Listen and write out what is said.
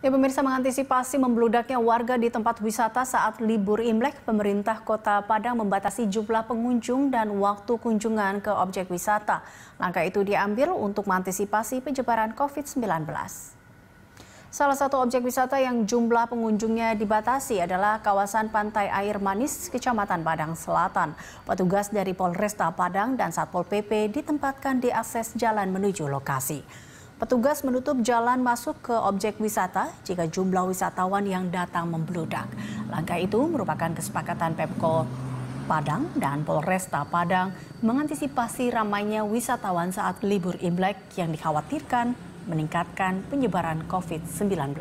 Ya pemirsa mengantisipasi membludaknya warga di tempat wisata saat libur Imlek, pemerintah Kota Padang membatasi jumlah pengunjung dan waktu kunjungan ke objek wisata. Langkah itu diambil untuk mengantisipasi penyebaran COVID-19. Salah satu objek wisata yang jumlah pengunjungnya dibatasi adalah kawasan Pantai Air Manis, Kecamatan Padang Selatan. Petugas dari Polresta Padang dan Satpol PP ditempatkan di akses jalan menuju lokasi. Petugas menutup jalan masuk ke objek wisata jika jumlah wisatawan yang datang membludak. Langkah itu merupakan kesepakatan Pemko Padang dan Polresta Padang mengantisipasi ramainya wisatawan saat libur Imlek yang dikhawatirkan meningkatkan penyebaran COVID-19.